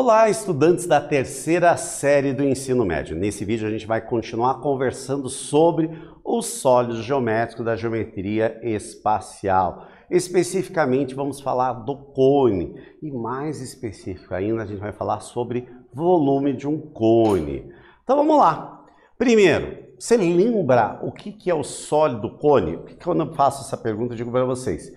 Olá, estudantes da terceira série do ensino médio. Nesse vídeo a gente vai continuar conversando sobre os sólidos geométricos da geometria espacial. Especificamente vamos falar do cone e mais específico ainda a gente vai falar sobre volume de um cone. Então vamos lá. Primeiro, você lembra o que é o sólido cone? Quando eu faço essa pergunta eu digo para vocês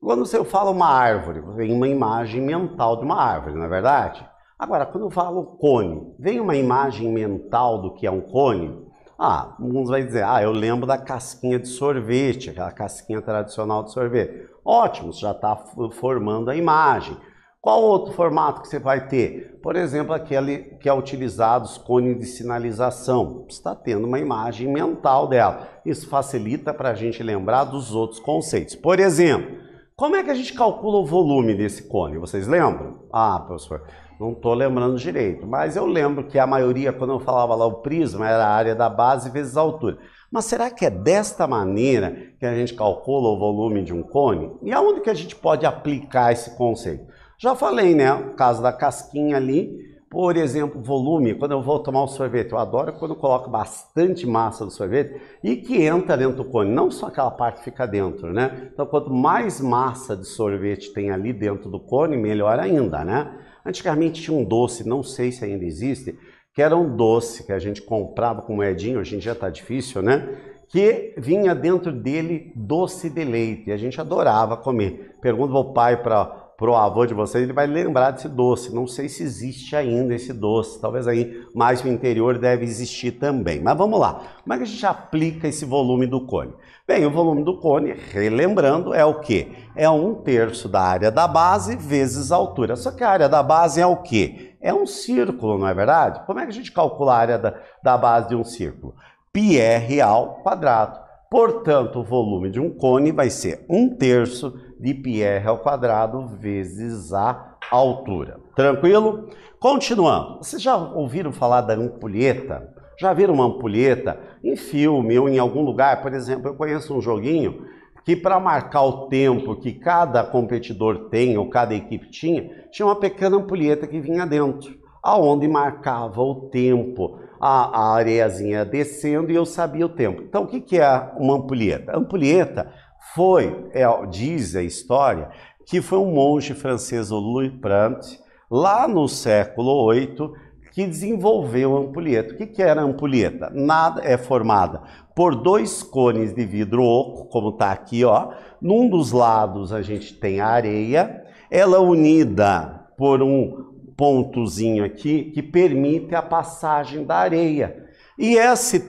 quando eu falo uma árvore, vem uma imagem mental de uma árvore, não é verdade? Agora, quando eu falo cone, vem uma imagem mental do que é um cone? Ah, alguns vão dizer, ah, eu lembro da casquinha de sorvete, aquela casquinha tradicional de sorvete. Ótimo, você já está formando a imagem. Qual outro formato que você vai ter? Por exemplo, aquele que é utilizado os cones de sinalização. Você está tendo uma imagem mental dela. Isso facilita para a gente lembrar dos outros conceitos. Por exemplo, como é que a gente calcula o volume desse cone? Vocês lembram? Ah, professor, não estou lembrando direito, mas eu lembro que a maioria, quando eu falava lá o prisma, era a área da base vezes a altura. Mas será que é desta maneira que a gente calcula o volume de um cone? E aonde que a gente pode aplicar esse conceito? Já falei, né? O caso da casquinha ali, por exemplo, volume, quando eu vou tomar um sorvete, eu adoro quando eu coloco bastante massa do sorvete e que entra dentro do cone, não só aquela parte que fica dentro, né? Então, quanto mais massa de sorvete tem ali dentro do cone, melhor ainda, né? Antigamente tinha um doce, não sei se ainda existe, que era um doce que a gente comprava com moedinha, hoje em dia tá difícil, né? Que vinha dentro dele doce de leite, e a gente adorava comer. Pergunta o pai para pro avô de vocês, ele vai lembrar desse doce. Não sei se existe ainda esse doce, talvez aí mais no interior deve existir também. Mas vamos lá, como é que a gente aplica esse volume do cone? Bem, o volume do cone, relembrando, é o que? É um terço da área da base vezes a altura. Só que a área da base é o que? É um círculo, não é verdade? Como é que a gente calcula a área da, da base de um círculo? Pi r ao quadrado. Portanto, o volume de um cone vai ser um terço de Pierre ao quadrado vezes a altura. Tranquilo? Continuando. Vocês já ouviram falar da ampulheta? Já viram uma ampulheta em filme ou em algum lugar? Por exemplo, eu conheço um joguinho que para marcar o tempo que cada competidor tem ou cada equipe tinha, tinha uma pequena ampulheta que vinha dentro, aonde marcava o tempo, a, a descendo e eu sabia o tempo. Então, o que, que é uma ampulheta? A ampulheta foi, é, diz a história, que foi um monge francês, o Louis Prant, lá no século VIII, que desenvolveu a ampulheta. O que, que era a ampulheta? Nada é formada por dois cones de vidro oco, como está aqui, ó. Num dos lados a gente tem a areia, ela é unida por um pontozinho aqui que permite a passagem da areia e, esse,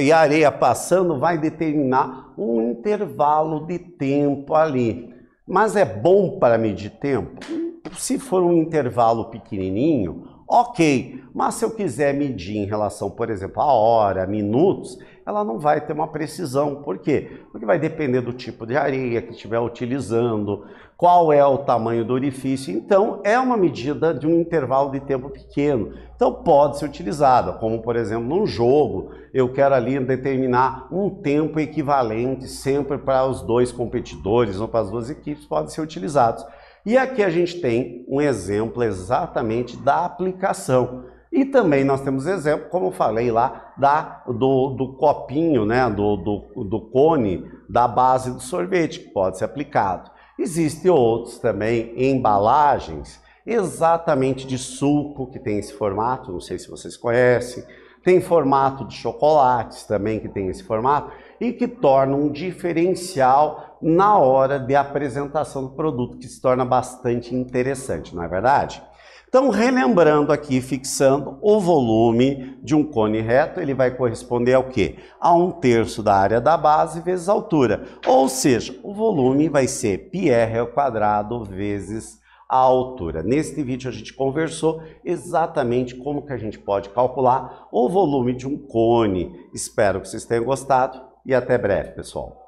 e a areia passando vai determinar um intervalo de tempo ali. Mas é bom para medir tempo? Se for um intervalo pequenininho, ok. Mas se eu quiser medir em relação, por exemplo, a hora, minutos, ela não vai ter uma precisão. Por quê? porque vai depender do tipo de areia que estiver utilizando, qual é o tamanho do orifício. Então, é uma medida de um intervalo de tempo pequeno. Então, pode ser utilizada, como por exemplo num jogo, eu quero ali determinar um tempo equivalente sempre para os dois competidores ou para as duas equipes, podem ser utilizados. E aqui a gente tem um exemplo exatamente da aplicação. E também nós temos exemplo, como eu falei lá, da, do, do copinho, né, do, do, do cone da base do sorvete que pode ser aplicado. Existem outros também embalagens exatamente de suco que tem esse formato, não sei se vocês conhecem. Tem formato de chocolates também que tem esse formato e que torna um diferencial na hora de apresentação do produto, que se torna bastante interessante, não é verdade? Então, relembrando aqui, fixando o volume de um cone reto, ele vai corresponder ao quê? A um terço da área da base vezes a altura. Ou seja, o volume vai ser πr ao quadrado vezes a altura. Neste vídeo a gente conversou exatamente como que a gente pode calcular o volume de um cone. Espero que vocês tenham gostado e até breve, pessoal.